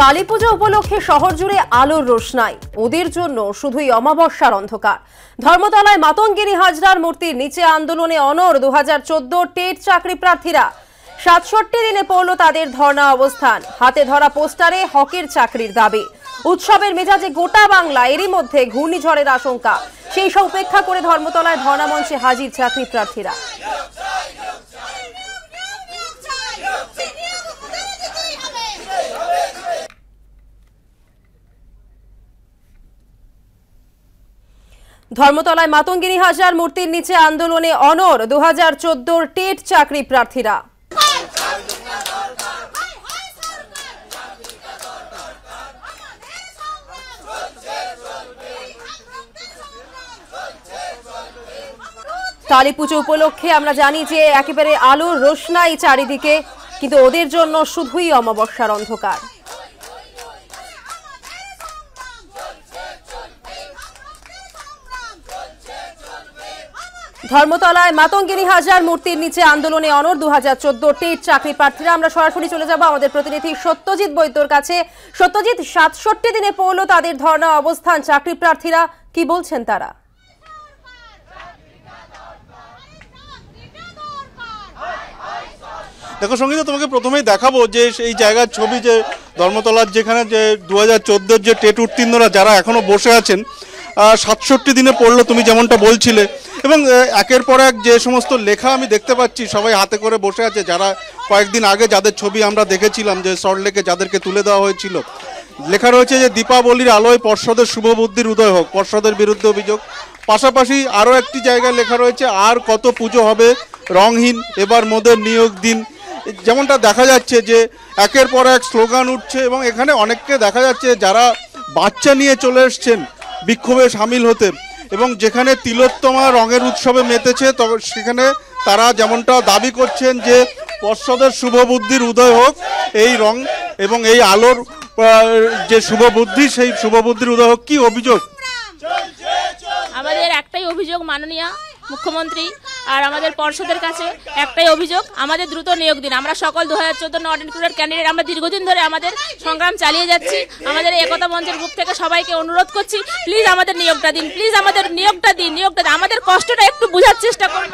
কালী পুজো উপলক্ষে শহর জুড়ে আলোর রোশনাই ওদের জন্য শুধুই অমাবস্যার অন্ধকার ধর্মতলায় মাতঙ্গিনি হাজরার মূর্তির নিচে আন্দোলনে অনর দু হাজার টেট চাকরি প্রার্থীরা সাতষট্টি দিনে পড়ল তাদের ধর্ণা অবস্থান হাতে ধরা পোস্টারে হকের চাকরির দাবি উৎসবের মেজাজে গোটা বাংলা এরই মধ্যে ঘূর্ণিঝড়ের আশঙ্কা সেই সব উপেক্ষা করে ধর্মতলায় ধর্ণামঞ্চে হাজির চাকরি প্রার্থীরা ধর্মতলায় মাতঙ্গিনী হাজার মূর্তির নিচে আন্দোলনে অনর দু হাজার টেট চাকরি প্রার্থীরা কালী পুজো উপলক্ষে আমরা জানি যে একেবারে আলোর রোশনাই চারিদিকে কিন্তু ওদের জন্য শুধুই অমাবস্যার অন্ধকার ধর্মতলায় মাতঙ্গিনী হাজার মূর্তির নিচে আন্দোলনে অনর দু হাজার চোদ্দটির চাকরি প্রার্থীরা আমরা সরাসরি চলে যাব আমাদের প্রতিনিধি সত্যজিৎ বৈদ্যর কাছে সত্যজিৎ সাতষট্টি দিনে পড়লো তাদের ধর্ণা অবস্থান চাকরি প্রার্থীরা কি বলছেন তারা দেখো সঙ্গীতা তোমাকে প্রথমেই দেখাবো যে এই জায়গার ছবি যে ধর্মতলার যেখানে যে দু হাজার চোদ্দোর যে টেট উত্তীর্ণরা যারা এখনও বসে আছেন সাতষট্টি দিনে পড়লো তুমি যেমনটা বলছিলে এবং একের পর এক যে সমস্ত লেখা আমি দেখতে পাচ্ছি সবাই হাতে করে বসে আছে যারা কয়েকদিন আগে যাদের ছবি আমরা দেখেছিলাম যে সল্টলেকে যাদেরকে তুলে দেওয়া হয়েছিল লেখা রয়েছে যে দীপাবলির আলোয় পর্ষদের শুভবুদ্ধির উদয় হোক পর্ষদের বিরুদ্ধে অভিযোগ পাশাপাশি আরও একটি জায়গায় লেখা রয়েছে আর কত পুজো হবে রংহীন এবার মোদের নিয়োগ দিন যেমনটা দেখা যাচ্ছে যে একের পর এক স্লোগান উঠছে এবং এখানে অনেককে দেখা যাচ্ছে যারা বাচ্চা নিয়ে চলে এসছেন বিক্ষোভে সামিল হতে এবং যেখানে তিলোত্তমা রঙের উৎসবে মেতেছে সেখানে তারা যেমনটা দাবি করছেন যে পর্ষদের শুভবুদ্ধির উদয় হোক এই রং এবং এই আলোর যে শুভবুদ্ধি সেই শুভবুদ্ধির উদয় হোক কী অভিযোগ আমাদের একটাই অভিযোগ মাননীয় মুখ্যমন্ত্রী আর আমাদের পর্ষদের কাছে একটাই অভিযোগ আমাদের দ্রুত নিয়োগ দিন আমরা সকল দু হাজার চোদ্দ নট ইনক্লুডেড ক্যান্ডিডেট আমরা দীর্ঘদিন ধরে আমাদের সংগ্রাম চালিয়ে যাচ্ছি আমাদের একতা মঞ্চের গ্রুপ থেকে সবাইকে অনুরোধ করছি প্লিজ আমাদের নিয়োগটা দিন প্লিজ আমাদের নিয়োগটা দিন নিয়োগটা দিন আমাদের কষ্টটা একটু বোঝার চেষ্টা করুন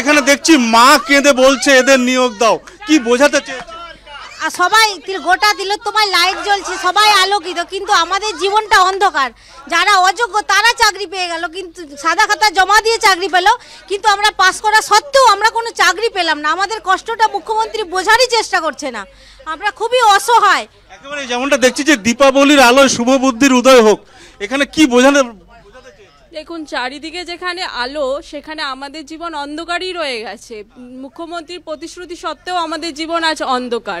এখানে দেখছি মা কেঁদে বলছে এদের নিয়োগ দাও কি বোঝাতে চেয়েছে আর সবাই গোটা দিল তোমায় লাইট জ্বলছে সবাই আলোকিত কিন্তু আমাদের জীবনটা অন্ধকার যারা অযোগ্য তারা চাকরি পেয়ে গেল কিন্তু সাদা খাতা জমা দিয়ে চাকরি পেল কিন্তু আমরা পাস করা সত্ত্বেও আমরা কোনো চাকরি পেলাম না আমাদের কষ্টটা মুখ্যমন্ত্রী বোঝারই চেষ্টা করছে না আমরা খুবই অসহায় যেমনটা দেখছি যে দীপাবলির আলোয় শুভ বুদ্ধির উদয় হোক এখানে কি বোঝানোর দেখুন চারিদিকে যেখানে আলো সেখানে আমাদের জীবন অন্ধকারই রয়ে গেছে মুখ্যমন্ত্রীর প্রতিশ্রুতি সত্ত্বেও আমাদের জীবন আজ অন্ধকার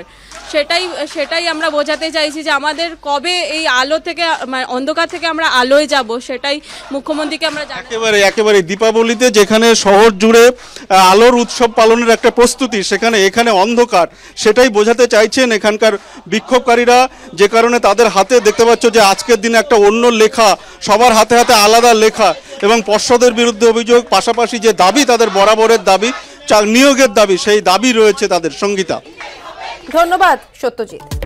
সেটাই সেটাই আমরা বোঝাতে চাইছি যে আমাদের কবে এই আলো থেকে মানে অন্ধকার থেকে আমরা আলোয় যাব সেটাই মুখ্যমন্ত্রীকে আমরা একেবারে একেবারে দীপাবলিতে যেখানে শহর জুড়ে আলোর উৎসব পালনের একটা প্রস্তুতি সেখানে এখানে অন্ধকার সেটাই বোঝাতে চাইছেন এখানকার বিক্ষোভকারীরা যে কারণে তাদের হাতে দেখতে পাচ্ছ যে আজকের দিনে একটা অন্য লেখা সবার হাতে হাতে আলাদা লেখা সংস্থা এবং পর্ষদের বিরুদ্ধে অভিযোগ পাশাপাশি যে দাবি তাদের বরাবরের দাবি নিয়োগের দাবি সেই দাবি রয়েছে তাদের সঙ্গীতা ধন্যবাদ সত্যজিৎ